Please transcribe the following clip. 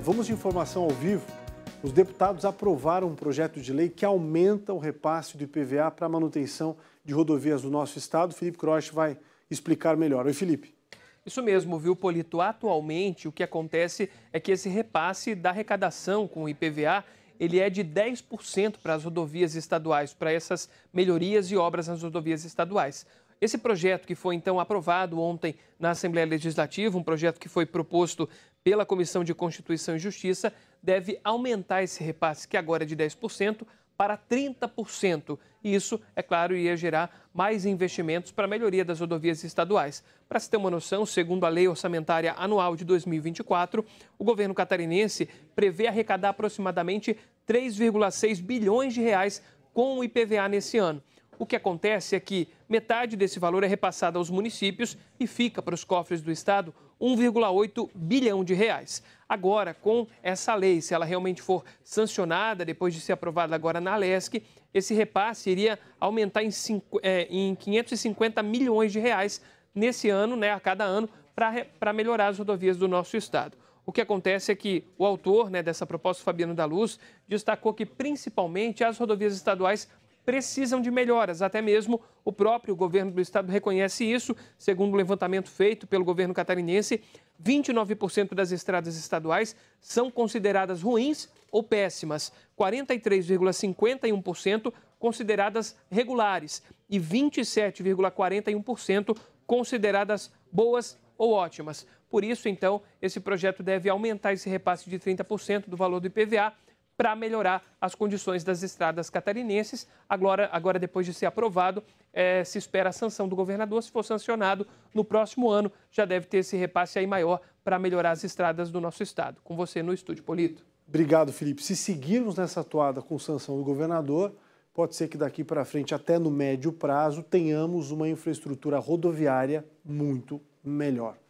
Vamos de informação ao vivo. Os deputados aprovaram um projeto de lei que aumenta o repasse do IPVA para a manutenção de rodovias do nosso estado. Felipe Croix vai explicar melhor. Oi, Felipe. Isso mesmo, viu, Polito? Atualmente, o que acontece é que esse repasse da arrecadação com o IPVA ele é de 10% para as rodovias estaduais, para essas melhorias e obras nas rodovias estaduais. Esse projeto que foi então aprovado ontem na Assembleia Legislativa, um projeto que foi proposto pela Comissão de Constituição e Justiça, deve aumentar esse repasse que agora é de 10% para 30%. E isso, é claro, ia gerar mais investimentos para a melhoria das rodovias estaduais. Para se ter uma noção, segundo a Lei Orçamentária Anual de 2024, o governo catarinense prevê arrecadar aproximadamente 3,6 bilhões de reais com o IPVA nesse ano. O que acontece é que metade desse valor é repassado aos municípios e fica para os cofres do Estado 1,8 bilhão de reais. Agora, com essa lei, se ela realmente for sancionada, depois de ser aprovada agora na Alesc, esse repasse iria aumentar em, 550 é, milhões de reais nesse ano, né, a cada ano, para melhorar as rodovias do nosso Estado. O que acontece é que o autor né, dessa proposta, Fabiano da Luz, destacou que principalmente as rodovias estaduais precisam de melhoras. Até mesmo o próprio governo do estado reconhece isso. Segundo o um levantamento feito pelo governo catarinense, 29% das estradas estaduais são consideradas ruins ou péssimas, 43,51% consideradas regulares e 27,41% consideradas boas ou ótimas. Por isso, então, esse projeto deve aumentar esse repasse de 30% do valor do IPVA para melhorar as condições das estradas catarinenses. Agora, agora depois de ser aprovado, é, se espera a sanção do governador. Se for sancionado no próximo ano, já deve ter esse repasse aí maior para melhorar as estradas do nosso estado. Com você no estúdio, Polito. Obrigado, Felipe. Se seguirmos nessa toada com sanção do governador, pode ser que daqui para frente, até no médio prazo, tenhamos uma infraestrutura rodoviária muito melhor.